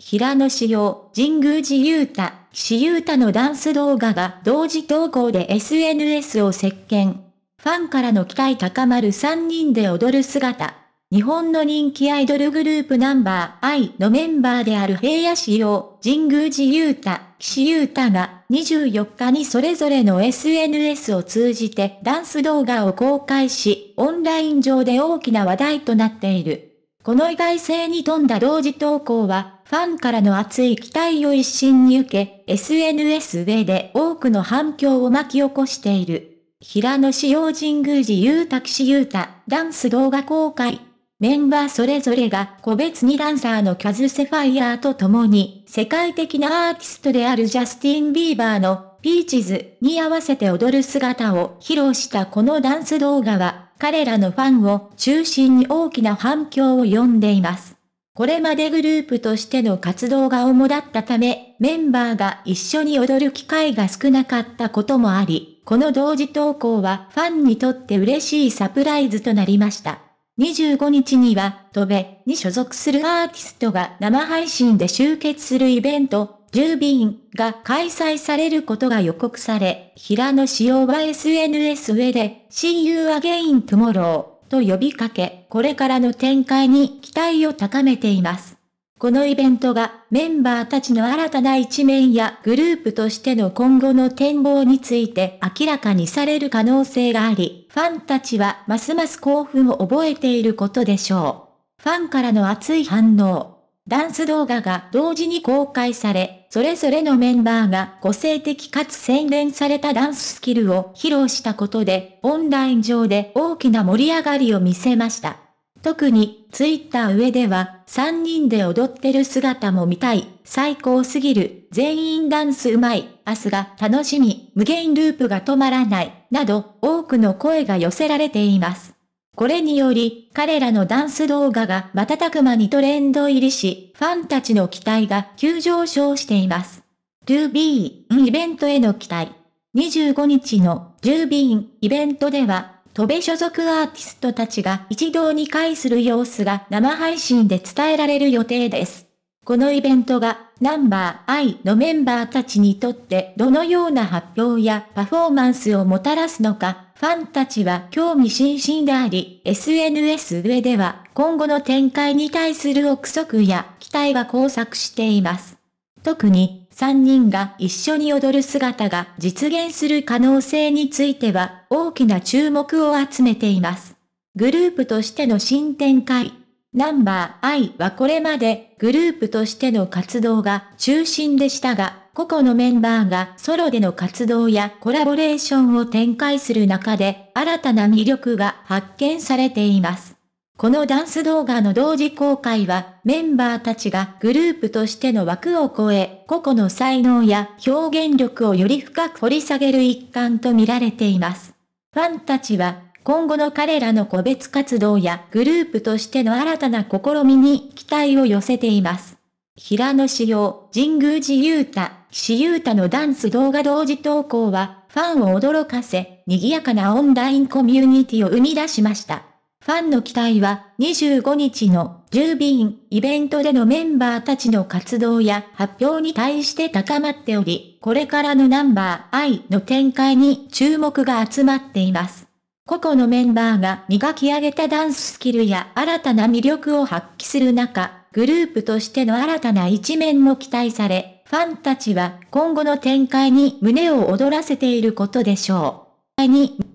平野紫耀、神宮寺勇太、岸優太のダンス動画が同時投稿で SNS を席巻。ファンからの期待高まる3人で踊る姿。日本の人気アイドルグループナンバー I のメンバーである平野紫耀、神宮寺勇太、岸優太が24日にそれぞれの SNS を通じてダンス動画を公開し、オンライン上で大きな話題となっている。この意外性に富んだ同時投稿は、ファンからの熱い期待を一身に受け、SNS 上で多くの反響を巻き起こしている。平野紫耀神宮寺ゆうたきしゆうた、ダンス動画公開。メンバーそれぞれが個別にダンサーのキャズ・セファイヤーと共に、世界的なアーティストであるジャスティン・ビーバーのピーチズに合わせて踊る姿を披露したこのダンス動画は、彼らのファンを中心に大きな反響を呼んでいます。これまでグループとしての活動が主だったため、メンバーが一緒に踊る機会が少なかったこともあり、この同時投稿はファンにとって嬉しいサプライズとなりました。25日には、戸部に所属するアーティストが生配信で集結するイベント、10便が開催されることが予告され、平野紫耀は SNS 上で、See you again tomorrow と呼びかけ、これからの展開に期待を高めています。このイベントがメンバーたちの新たな一面やグループとしての今後の展望について明らかにされる可能性があり、ファンたちはますます興奮を覚えていることでしょう。ファンからの熱い反応。ダンス動画が同時に公開され、それぞれのメンバーが個性的かつ洗練されたダンススキルを披露したことで、オンライン上で大きな盛り上がりを見せました。特に、ツイッター上では、3人で踊ってる姿も見たい、最高すぎる、全員ダンスうまい、明日が楽しみ、無限ループが止まらない、など、多くの声が寄せられています。これにより、彼らのダンス動画が瞬く間にトレンド入りし、ファンたちの期待が急上昇しています。Ruby イベントへの期待。25日の10 b y イベントでは、戸部所属アーティストたちが一堂に会する様子が生配信で伝えられる予定です。このイベントが、ナンバー I のメンバーたちにとってどのような発表やパフォーマンスをもたらすのか、ファンたちは興味津々であり、SNS 上では今後の展開に対する憶測や期待が交錯しています。特に、3人が一緒に踊る姿が実現する可能性については大きな注目を集めています。グループとしての新展開、ナンバー I はこれまでグループとしての活動が中心でしたが、個々のメンバーがソロでの活動やコラボレーションを展開する中で新たな魅力が発見されています。このダンス動画の同時公開はメンバーたちがグループとしての枠を超え、個々の才能や表現力をより深く掘り下げる一環と見られています。ファンたちは今後の彼らの個別活動やグループとしての新たな試みに期待を寄せています。平野紫耀、神宮寺勇太、岸優太のダンス動画同時投稿は、ファンを驚かせ、賑やかなオンラインコミュニティを生み出しました。ファンの期待は、25日の、10便、イベントでのメンバーたちの活動や発表に対して高まっており、これからのナンバー I の展開に注目が集まっています。個々のメンバーが磨き上げたダンススキルや新たな魅力を発揮する中、グループとしての新たな一面も期待され、ファンたちは今後の展開に胸を躍らせていることでしょう。